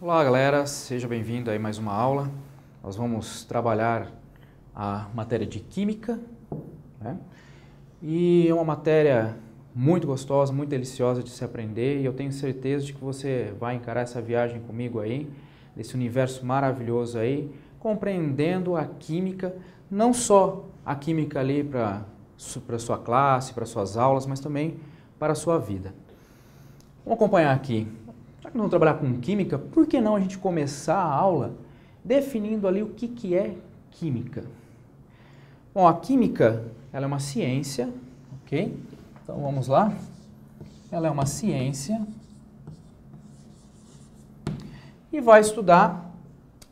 Olá galera, seja bem-vindo a mais uma aula. Nós vamos trabalhar a matéria de Química né? e é uma matéria muito gostosa, muito deliciosa de se aprender e eu tenho certeza de que você vai encarar essa viagem comigo aí, nesse universo maravilhoso aí, compreendendo a química, não só a química ali para para sua classe, para suas aulas, mas também para a sua vida. Vamos acompanhar aqui. Já que nós vamos trabalhar com química, por que não a gente começar a aula definindo ali o que, que é química? Bom, a química ela é uma ciência, ok? Então vamos lá. Ela é uma ciência e vai estudar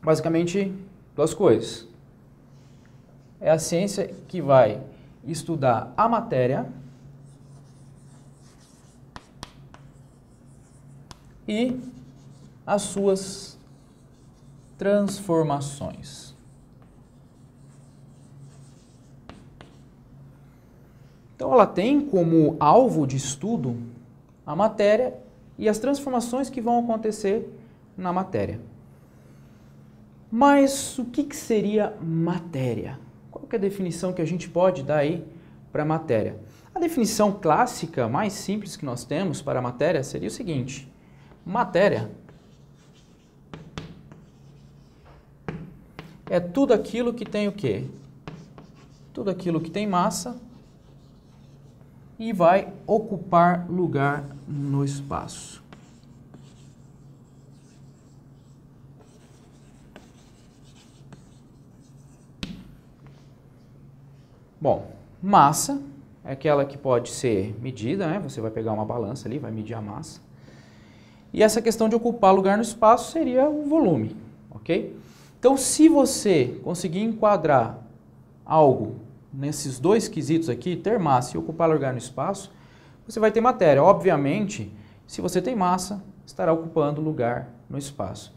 basicamente duas coisas. É a ciência que vai estudar a matéria e as suas transformações. Então, ela tem como alvo de estudo a matéria e as transformações que vão acontecer na matéria. Mas o que, que seria matéria? Qual é a definição que a gente pode dar aí para matéria? A definição clássica, mais simples que nós temos para matéria seria o seguinte: matéria é tudo aquilo que tem o quê? Tudo aquilo que tem massa e vai ocupar lugar no espaço. Bom, massa é aquela que pode ser medida, né? Você vai pegar uma balança ali, vai medir a massa. E essa questão de ocupar lugar no espaço seria o volume, ok? Então, se você conseguir enquadrar algo nesses dois quesitos aqui, ter massa e ocupar lugar no espaço, você vai ter matéria. Obviamente, se você tem massa, estará ocupando lugar no espaço.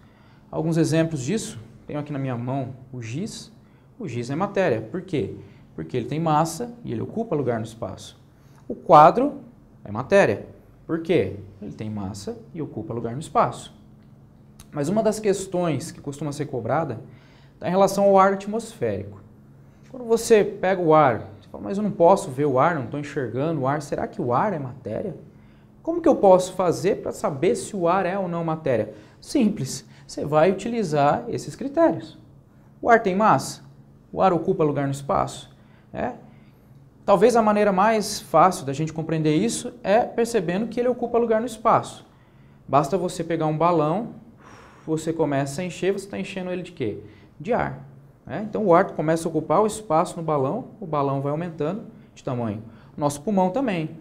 Alguns exemplos disso, tenho aqui na minha mão o giz. O giz é matéria. Por quê? porque ele tem massa e ele ocupa lugar no espaço. O quadro é matéria, porque ele tem massa e ocupa lugar no espaço. Mas uma das questões que costuma ser cobrada está em relação ao ar atmosférico. Quando você pega o ar, você fala, mas eu não posso ver o ar, não estou enxergando o ar, será que o ar é matéria? Como que eu posso fazer para saber se o ar é ou não matéria? Simples, você vai utilizar esses critérios. O ar tem massa? O ar ocupa lugar no espaço? É? Talvez a maneira mais fácil da gente compreender isso é percebendo que ele ocupa lugar no espaço. Basta você pegar um balão, você começa a encher, você está enchendo ele de quê? De ar. Né? Então o ar começa a ocupar o espaço no balão, o balão vai aumentando de tamanho. nosso pulmão também.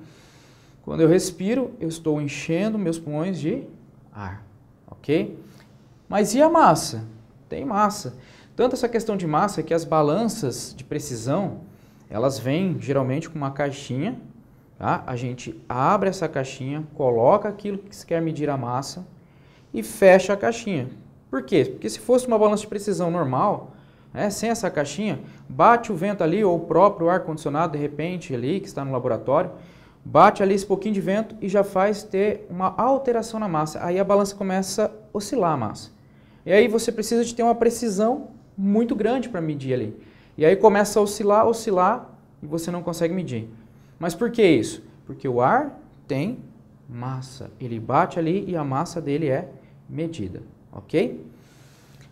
Quando eu respiro, eu estou enchendo meus pulmões de ar, ok? Mas e a massa? Tem massa. Tanto essa questão de massa que as balanças de precisão elas vêm geralmente com uma caixinha, tá? A gente abre essa caixinha, coloca aquilo que se quer medir a massa e fecha a caixinha. Por quê? Porque se fosse uma balança de precisão normal, né, sem essa caixinha, bate o vento ali ou o próprio ar-condicionado de repente ali que está no laboratório, bate ali esse pouquinho de vento e já faz ter uma alteração na massa. Aí a balança começa a oscilar a massa. E aí você precisa de ter uma precisão muito grande para medir ali. E aí começa a oscilar, oscilar e você não consegue medir. Mas por que isso? Porque o ar tem massa. Ele bate ali e a massa dele é medida, ok?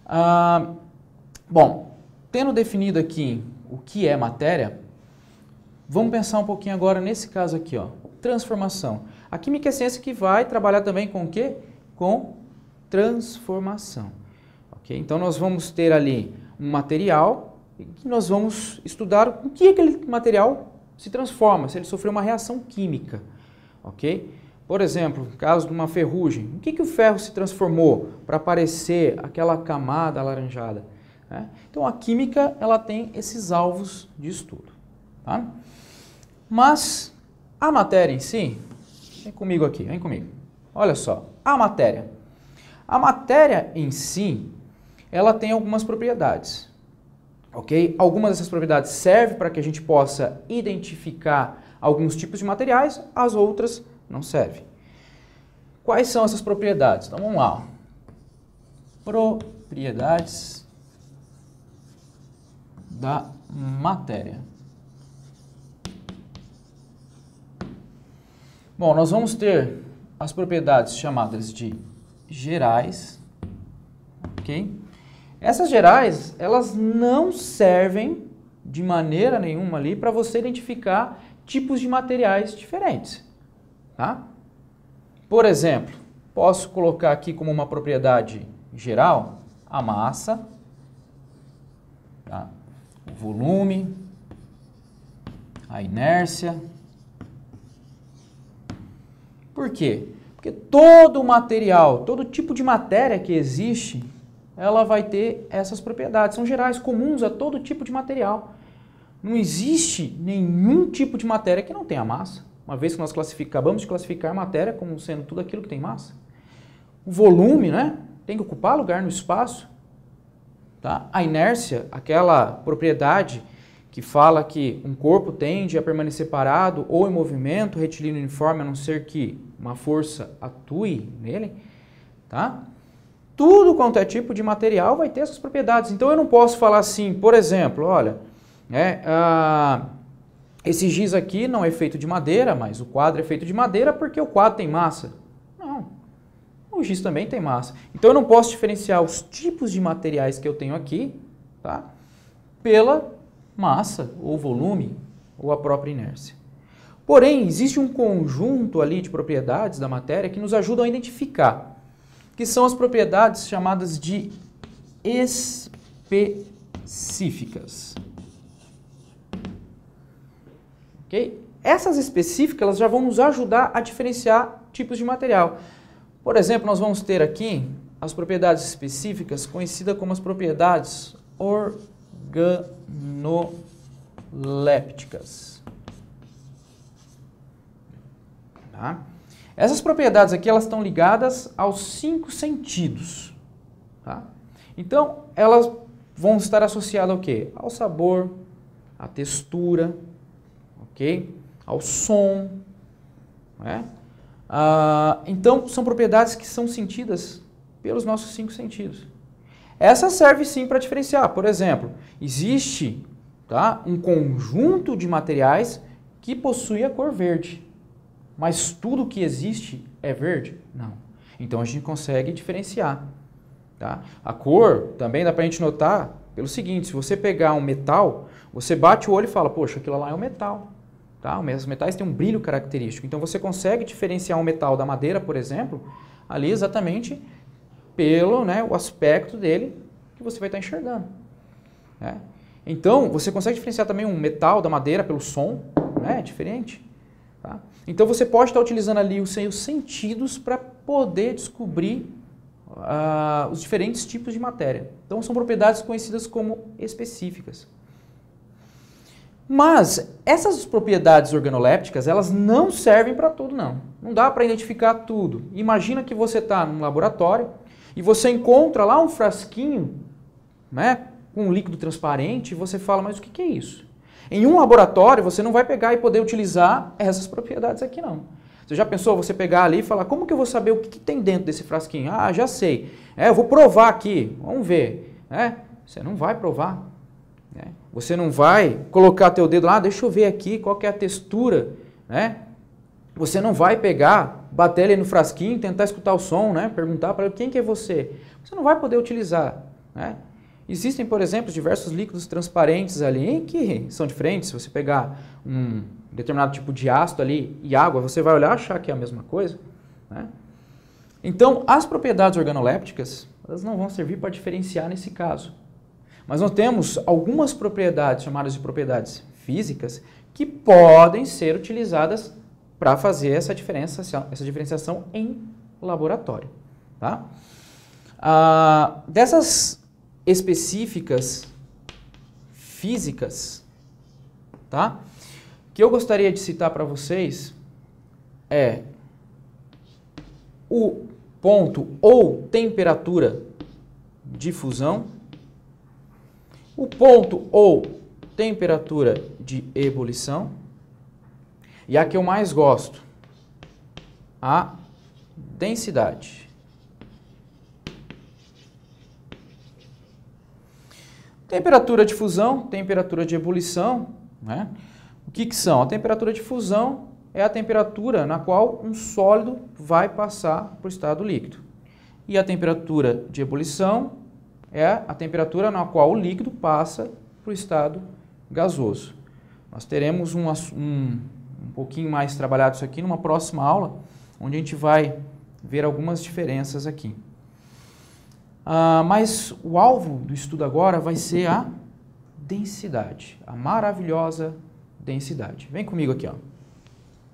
Ah, bom, tendo definido aqui o que é matéria, vamos pensar um pouquinho agora nesse caso aqui, ó, transformação. A química é ciência que vai trabalhar também com o quê? Com transformação. Ok? Então nós vamos ter ali um material que nós vamos estudar o que aquele material se transforma, se ele sofreu uma reação química, ok? Por exemplo, no caso de uma ferrugem, o que, que o ferro se transformou para aparecer aquela camada alaranjada? Né? Então a química ela tem esses alvos de estudo. Tá? Mas a matéria em si, vem comigo aqui, vem comigo. Olha só, a matéria. A matéria em si, ela tem algumas propriedades ok? Algumas dessas propriedades servem para que a gente possa identificar alguns tipos de materiais, as outras não servem. Quais são essas propriedades? Então vamos lá. Propriedades da matéria. Bom, nós vamos ter as propriedades chamadas de gerais, ok? Essas gerais, elas não servem de maneira nenhuma ali para você identificar tipos de materiais diferentes. Tá? Por exemplo, posso colocar aqui como uma propriedade geral a massa, tá? o volume, a inércia. Por quê? Porque todo material, todo tipo de matéria que existe ela vai ter essas propriedades. São gerais, comuns a todo tipo de material. Não existe nenhum tipo de matéria que não tenha massa. Uma vez que nós acabamos de classificar a matéria como sendo tudo aquilo que tem massa. O volume, né? Tem que ocupar lugar no espaço. Tá? A inércia, aquela propriedade que fala que um corpo tende a permanecer parado ou em movimento, retilíneo uniforme, a não ser que uma força atue nele, tá? Tudo quanto é tipo de material vai ter essas propriedades. Então eu não posso falar assim, por exemplo, olha, né, ah, esse giz aqui não é feito de madeira, mas o quadro é feito de madeira porque o quadro tem massa. Não. O giz também tem massa. Então eu não posso diferenciar os tipos de materiais que eu tenho aqui, tá? Pela massa, ou volume, ou a própria inércia. Porém, existe um conjunto ali de propriedades da matéria que nos ajudam a identificar que são as propriedades chamadas de específicas. Ok? Essas específicas elas já vão nos ajudar a diferenciar tipos de material. Por exemplo, nós vamos ter aqui as propriedades específicas, conhecidas como as propriedades organolépticas. Tá? Essas propriedades aqui elas estão ligadas aos cinco sentidos. Tá? Então, elas vão estar associadas ao quê? Ao sabor, à textura, ok? Ao som, né? Ah, então, são propriedades que são sentidas pelos nossos cinco sentidos. Essa serve sim para diferenciar. Por exemplo, existe tá, um conjunto de materiais que possui a cor verde mas tudo que existe é verde? Não. Então a gente consegue diferenciar. Tá? A cor também dá para a gente notar pelo seguinte: se você pegar um metal, você bate o olho e fala, poxa, aquilo lá é um metal. Tá? Os metais têm um brilho característico. Então você consegue diferenciar um metal da madeira, por exemplo, ali exatamente pelo né, o aspecto dele que você vai estar tá enxergando. Né? Então você consegue diferenciar também um metal da madeira pelo som, né? é diferente. Tá? Então você pode estar utilizando ali os seus sentidos para poder descobrir uh, os diferentes tipos de matéria. Então são propriedades conhecidas como específicas. Mas essas propriedades organolépticas, elas não servem para tudo não. Não dá para identificar tudo. Imagina que você está num laboratório e você encontra lá um frasquinho, né, com um líquido transparente e você fala, mas o que, que é isso? Em um laboratório, você não vai pegar e poder utilizar essas propriedades aqui, não. Você já pensou você pegar ali e falar, como que eu vou saber o que, que tem dentro desse frasquinho? Ah, já sei. É, eu vou provar aqui, vamos ver. É, você não vai provar. Né? Você não vai colocar teu dedo lá, ah, deixa eu ver aqui qual que é a textura. Né? Você não vai pegar, bater ele no frasquinho, tentar escutar o som, né? perguntar para ele quem que é você. Você não vai poder utilizar. Né? Existem, por exemplo, diversos líquidos transparentes ali que são diferentes. Se você pegar um determinado tipo de ácido ali e água, você vai olhar e achar que é a mesma coisa. Né? Então, as propriedades organolépticas elas não vão servir para diferenciar nesse caso. Mas nós temos algumas propriedades, chamadas de propriedades físicas, que podem ser utilizadas para fazer essa, diferença, essa diferenciação em laboratório. Tá? Ah, dessas específicas físicas, tá? Que eu gostaria de citar para vocês é o ponto ou temperatura de fusão, o ponto ou temperatura de ebulição e a que eu mais gosto, a densidade. Temperatura de fusão, temperatura de ebulição, né? O que, que são? A temperatura de fusão é a temperatura na qual um sólido vai passar para o estado líquido. E a temperatura de ebulição é a temperatura na qual o líquido passa para o estado gasoso. Nós teremos um, um, um pouquinho mais trabalhado isso aqui numa próxima aula, onde a gente vai ver algumas diferenças aqui. Uh, mas o alvo do estudo agora vai ser a densidade, a maravilhosa densidade. Vem comigo aqui, ó.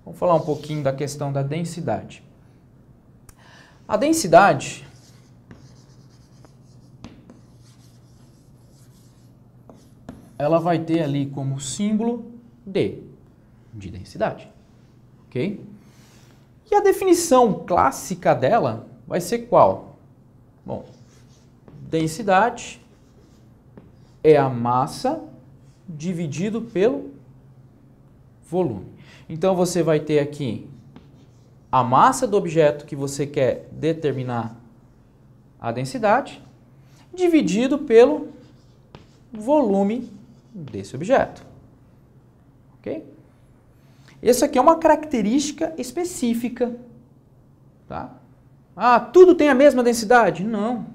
Vamos falar um pouquinho da questão da densidade. A densidade ela vai ter ali como símbolo D, de densidade. OK? E a definição clássica dela vai ser qual? Bom, densidade é a massa dividido pelo volume. Então você vai ter aqui a massa do objeto que você quer determinar a densidade dividido pelo volume desse objeto. OK? Isso aqui é uma característica específica, tá? Ah, tudo tem a mesma densidade? Não.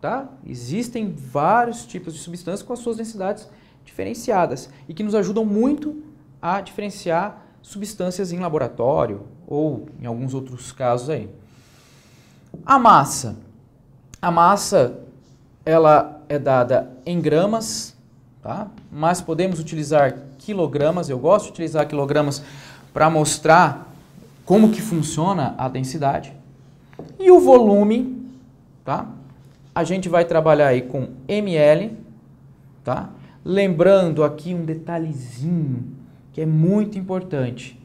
Tá? Existem vários tipos de substâncias com as suas densidades diferenciadas e que nos ajudam muito a diferenciar substâncias em laboratório ou em alguns outros casos aí. A massa. A massa ela é dada em gramas, tá? mas podemos utilizar quilogramas. Eu gosto de utilizar quilogramas para mostrar como que funciona a densidade. E o volume, tá? A gente vai trabalhar aí com ml, tá? Lembrando aqui um detalhezinho que é muito importante.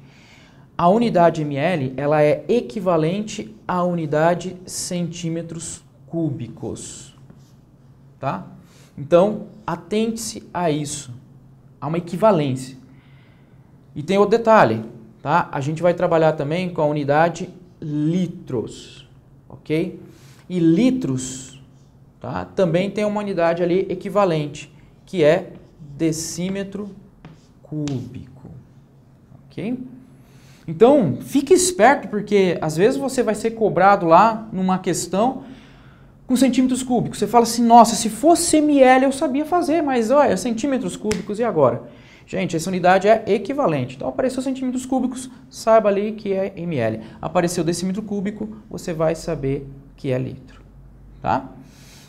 A unidade ml, ela é equivalente à unidade centímetros cúbicos, tá? Então, atente-se a isso. Há uma equivalência. E tem outro detalhe, tá? A gente vai trabalhar também com a unidade litros, ok? E litros Tá? Também tem uma unidade ali equivalente, que é decímetro cúbico. Ok? Então, fique esperto, porque às vezes você vai ser cobrado lá numa questão com centímetros cúbicos. Você fala assim, nossa, se fosse ml eu sabia fazer, mas olha, centímetros cúbicos e agora? Gente, essa unidade é equivalente. Então, apareceu centímetros cúbicos, saiba ali que é ml. Apareceu decímetro cúbico, você vai saber que é litro, tá?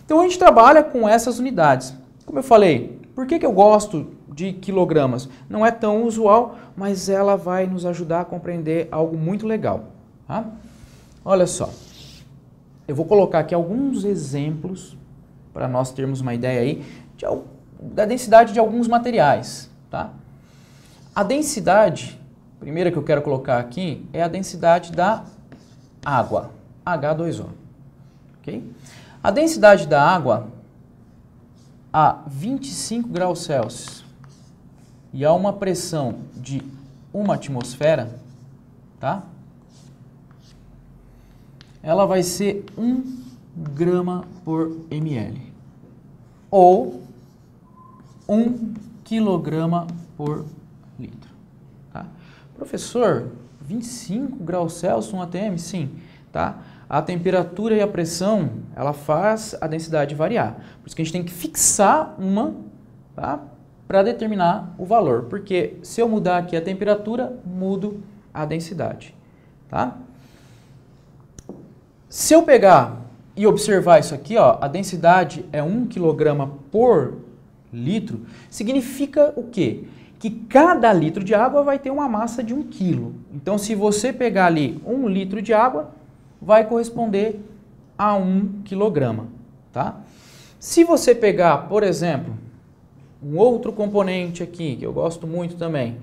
Então a gente trabalha com essas unidades. Como eu falei, por que, que eu gosto de quilogramas? Não é tão usual, mas ela vai nos ajudar a compreender algo muito legal. Tá? Olha só, eu vou colocar aqui alguns exemplos para nós termos uma ideia aí de, da densidade de alguns materiais. Tá? A densidade, primeira que eu quero colocar aqui, é a densidade da água, H2O. Okay? A densidade da água a 25 graus Celsius e a uma pressão de uma atmosfera, tá? Ela vai ser 1 grama por ml ou 1 quilograma por litro. Tá? Professor, 25 graus Celsius, 1 um ATM? Sim. Tá? A temperatura e a pressão ela faz a densidade variar. Por isso que a gente tem que fixar uma tá? para determinar o valor. Porque se eu mudar aqui a temperatura, mudo a densidade. Tá? Se eu pegar e observar isso aqui, ó, a densidade é 1 kg por litro, significa o quê? Que cada litro de água vai ter uma massa de 1 kg. Então, se você pegar ali 1 litro de água, vai corresponder a 1 kg. Tá? Se você pegar, por exemplo, um outro componente aqui, que eu gosto muito também,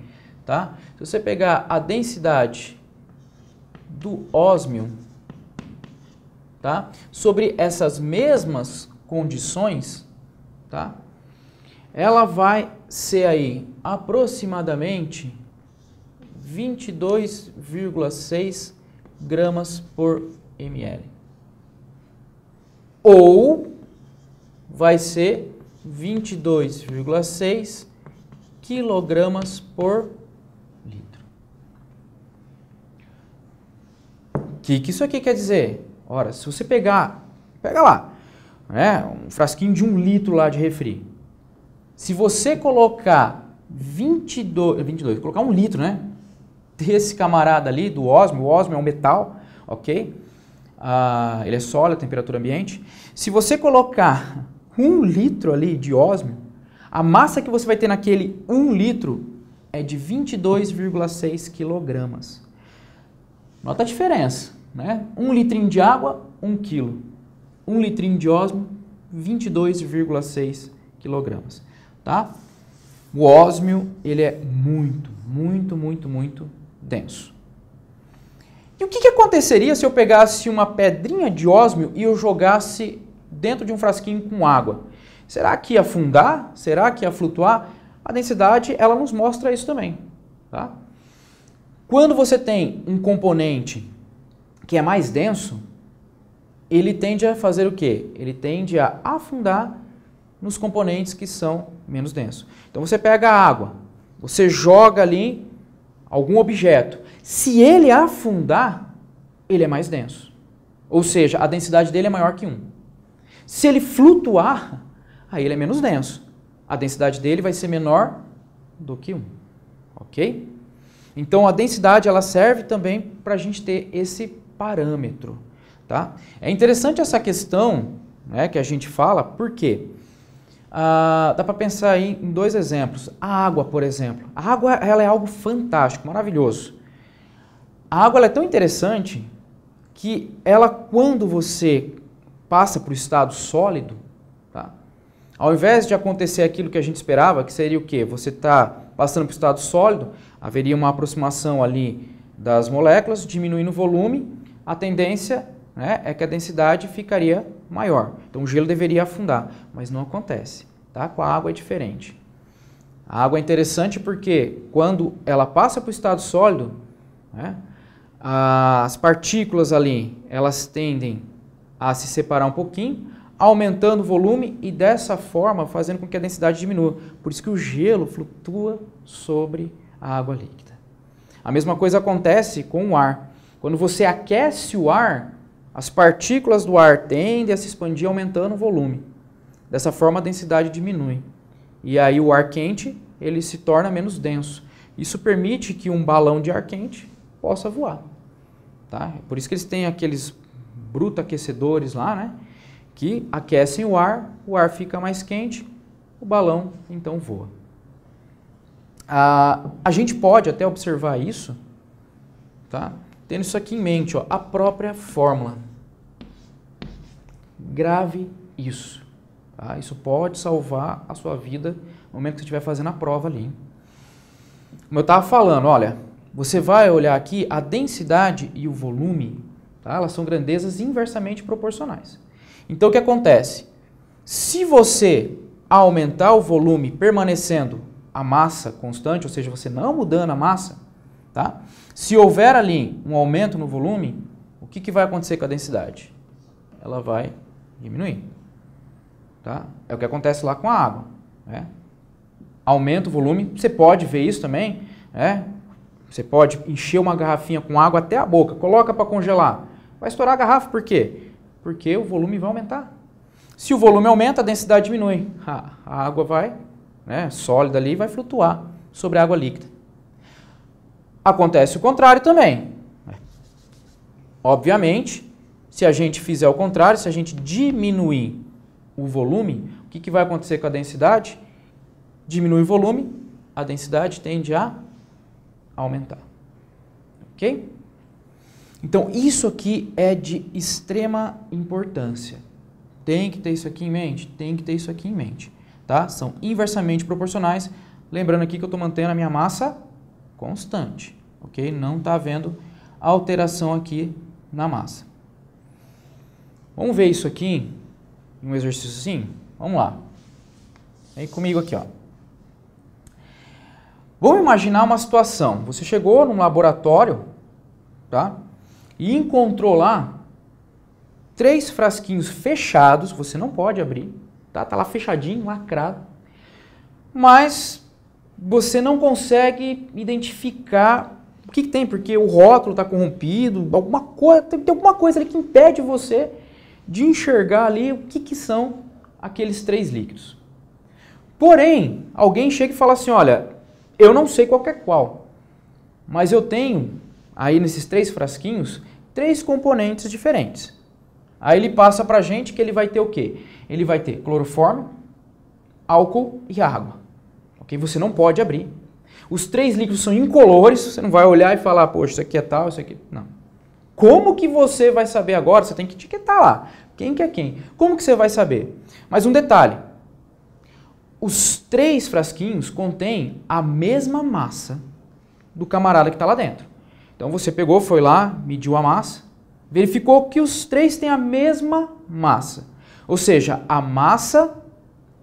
tá? se você pegar a densidade do ósmio tá? sobre essas mesmas condições, tá? ela vai ser aí aproximadamente 22,6 gramas por ml ou vai ser 22,6 quilogramas por litro. O que, que isso aqui quer dizer? Ora, se você pegar, pega lá, né, um frasquinho de um litro lá de refri. Se você colocar 22, 22 colocar um litro, né, desse camarada ali, do ósmio, o ósmio é um metal, ok? Ah, ele é sólido, temperatura ambiente. Se você colocar um litro ali de ósmio, a massa que você vai ter naquele um litro é de 22,6 quilogramas. Nota a diferença, né? Um litrinho de água, um quilo. Um litrinho de ósmio, 22,6 quilogramas, tá? O ósmio, ele é muito, muito, muito, muito denso. E o que, que aconteceria se eu pegasse uma pedrinha de ósmio e eu jogasse dentro de um frasquinho com água? Será que ia afundar? Será que ia flutuar? A densidade ela nos mostra isso também. Tá? Quando você tem um componente que é mais denso, ele tende a fazer o quê? Ele tende a afundar nos componentes que são menos densos. Então você pega a água, você joga ali algum objeto, se ele afundar, ele é mais denso. Ou seja, a densidade dele é maior que 1. Se ele flutuar, aí ele é menos denso. A densidade dele vai ser menor do que 1. Ok? Então a densidade ela serve também para a gente ter esse parâmetro. Tá? É interessante essa questão né, que a gente fala, porque ah, dá para pensar em dois exemplos. A água, por exemplo. A água ela é algo fantástico, maravilhoso. A água é tão interessante que ela, quando você passa para o estado sólido, tá? ao invés de acontecer aquilo que a gente esperava, que seria o quê? Você está passando para o estado sólido, haveria uma aproximação ali das moléculas, diminuindo o volume, a tendência né, é que a densidade ficaria maior. Então o gelo deveria afundar, mas não acontece. Tá? Com a água é diferente. A água é interessante porque quando ela passa para o estado sólido, né, as partículas ali, elas tendem a se separar um pouquinho, aumentando o volume e dessa forma fazendo com que a densidade diminua. Por isso que o gelo flutua sobre a água líquida. A mesma coisa acontece com o ar. Quando você aquece o ar, as partículas do ar tendem a se expandir aumentando o volume. Dessa forma a densidade diminui. E aí o ar quente, ele se torna menos denso. Isso permite que um balão de ar quente possa voar. Tá? Por isso que eles têm aqueles bruto aquecedores lá, né? Que aquecem o ar, o ar fica mais quente, o balão então voa. Ah, a gente pode até observar isso, tá? Tendo isso aqui em mente, ó, a própria fórmula. Grave isso. Tá? Isso pode salvar a sua vida no momento que você estiver fazendo a prova ali. Como eu estava falando, olha, você vai olhar aqui a densidade e o volume, tá? elas são grandezas inversamente proporcionais. Então o que acontece? Se você aumentar o volume permanecendo a massa constante, ou seja, você não mudando a massa, tá? se houver ali um aumento no volume, o que, que vai acontecer com a densidade? Ela vai diminuir. Tá? É o que acontece lá com a água. Né? Aumenta o volume, você pode ver isso também, né? Você pode encher uma garrafinha com água até a boca, coloca para congelar. Vai estourar a garrafa por quê? Porque o volume vai aumentar. Se o volume aumenta, a densidade diminui. A água vai, né, sólida ali, vai flutuar sobre a água líquida. Acontece o contrário também. Né. Obviamente, se a gente fizer o contrário, se a gente diminuir o volume, o que, que vai acontecer com a densidade? Diminui o volume, a densidade tende a aumentar. Ok? Então, isso aqui é de extrema importância. Tem que ter isso aqui em mente? Tem que ter isso aqui em mente. Tá? São inversamente proporcionais. Lembrando aqui que eu estou mantendo a minha massa constante. Ok? Não está havendo alteração aqui na massa. Vamos ver isso aqui em um exercíciozinho? Assim? Vamos lá. Vem comigo aqui, ó. Vamos imaginar uma situação. Você chegou num laboratório, tá? E encontrou lá três frasquinhos fechados, você não pode abrir, tá? Tá lá fechadinho, lacrado. Mas você não consegue identificar o que, que tem, porque o rótulo está corrompido, alguma coisa, tem, tem, alguma coisa ali que impede você de enxergar ali o que, que são aqueles três líquidos. Porém, alguém chega e fala assim: olha, eu não sei qual é qual, mas eu tenho aí nesses três frasquinhos três componentes diferentes. Aí ele passa para gente que ele vai ter o quê? Ele vai ter cloroforme, álcool e água. Ok? Você não pode abrir. Os três líquidos são incolores. Você não vai olhar e falar, poxa, isso aqui é tal, isso aqui não. Como que você vai saber agora? Você tem que etiquetar lá. Quem que é quem? Como que você vai saber? Mas um detalhe, os três frasquinhos contêm a mesma massa do camarada que está lá dentro. Então você pegou, foi lá, mediu a massa, verificou que os três têm a mesma massa. Ou seja, a massa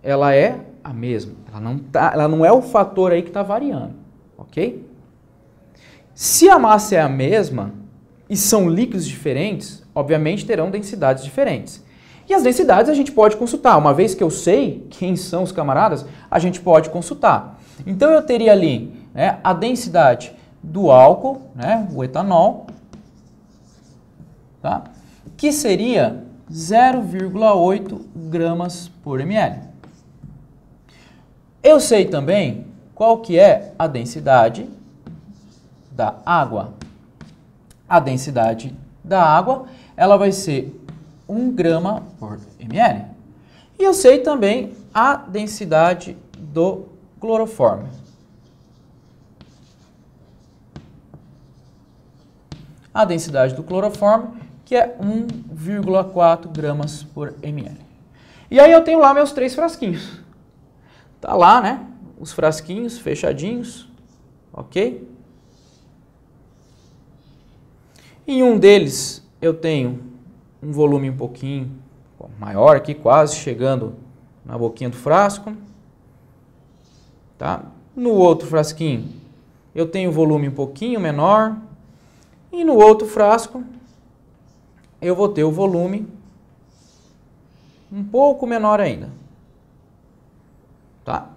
ela é a mesma. Ela não, tá, ela não é o fator aí que está variando, ok? Se a massa é a mesma e são líquidos diferentes, obviamente terão densidades diferentes. E as densidades a gente pode consultar. Uma vez que eu sei quem são os camaradas, a gente pode consultar. Então eu teria ali né, a densidade do álcool, né, o etanol, tá? que seria 0,8 gramas por ml. Eu sei também qual que é a densidade da água. A densidade da água ela vai ser 1 grama por ml. E eu sei também a densidade do cloroforme. A densidade do cloroforme, que é 1,4 gramas por ml. E aí eu tenho lá meus três frasquinhos. Tá lá, né? Os frasquinhos fechadinhos, ok? Em um deles eu tenho um volume um pouquinho maior aqui, quase chegando na boquinha do frasco. Tá? No outro frasquinho eu tenho volume um pouquinho menor e no outro frasco eu vou ter o volume um pouco menor ainda. Tá?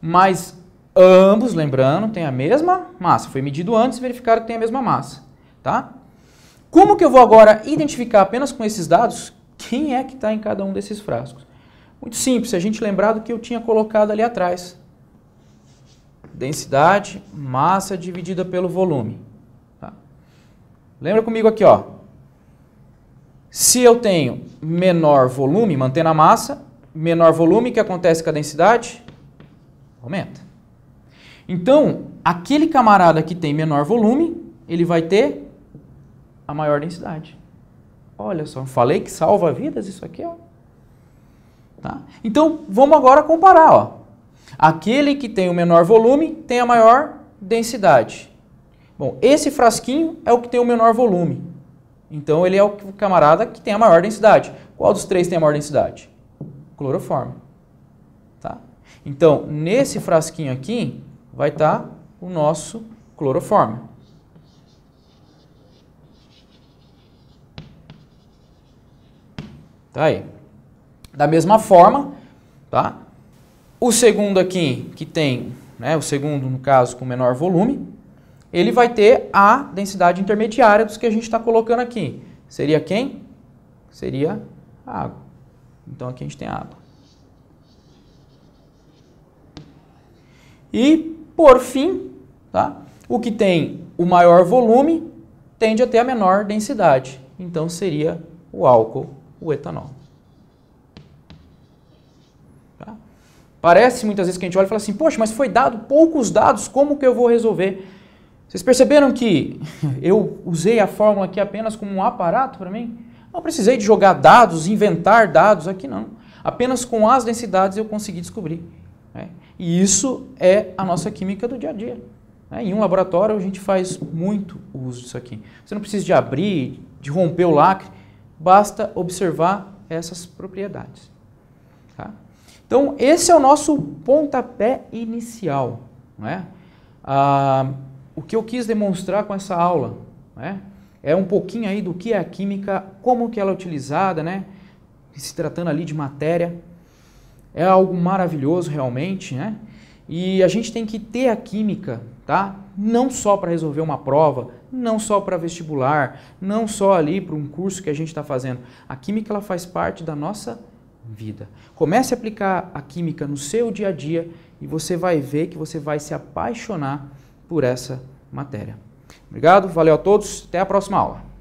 Mas ambos, lembrando, têm a mesma massa. Foi medido antes e verificaram que tem a mesma massa. Tá? Como que eu vou agora identificar apenas com esses dados quem é que está em cada um desses frascos? Muito simples, é a gente lembrar do que eu tinha colocado ali atrás. Densidade, massa dividida pelo volume. Tá? Lembra comigo aqui, ó. Se eu tenho menor volume, mantendo a massa, menor volume, o que acontece com a densidade? Aumenta. Então, aquele camarada que tem menor volume, ele vai ter a maior densidade. Olha só, falei que salva vidas isso aqui, ó. Tá? Então, vamos agora comparar, ó. Aquele que tem o menor volume tem a maior densidade. Bom, esse frasquinho é o que tem o menor volume. Então, ele é o camarada que tem a maior densidade. Qual dos três tem a maior densidade? Cloroforme. Tá? Então, nesse frasquinho aqui vai estar tá o nosso cloroforme. Tá aí. Da mesma forma, tá? O segundo aqui, que tem, né, o segundo no caso com menor volume, ele vai ter a densidade intermediária dos que a gente está colocando aqui. Seria quem? Seria a água. Então aqui a gente tem a água. E, por fim, tá? o que tem o maior volume tende a ter a menor densidade. Então seria o álcool o etanol. Tá? Parece muitas vezes que a gente olha e fala assim, poxa, mas foi dado poucos dados, como que eu vou resolver? Vocês perceberam que eu usei a fórmula aqui apenas como um aparato para mim? Não precisei de jogar dados, inventar dados aqui não. Apenas com as densidades eu consegui descobrir. Né? E isso é a nossa química do dia a dia. Né? Em um laboratório a gente faz muito uso disso aqui. Você não precisa de abrir, de romper o lacre. Basta observar essas propriedades. Tá? Então, esse é o nosso pontapé inicial. Não é? Ah, o que eu quis demonstrar com essa aula né, é um pouquinho aí do que é a química, como que ela é utilizada, né, se tratando ali de matéria. É algo maravilhoso realmente, né? E a gente tem que ter a química, tá? Não só para resolver uma prova, não só para vestibular, não só ali para um curso que a gente está fazendo. A química ela faz parte da nossa vida. Comece a aplicar a química no seu dia a dia e você vai ver que você vai se apaixonar por essa matéria. Obrigado, valeu a todos, até a próxima aula.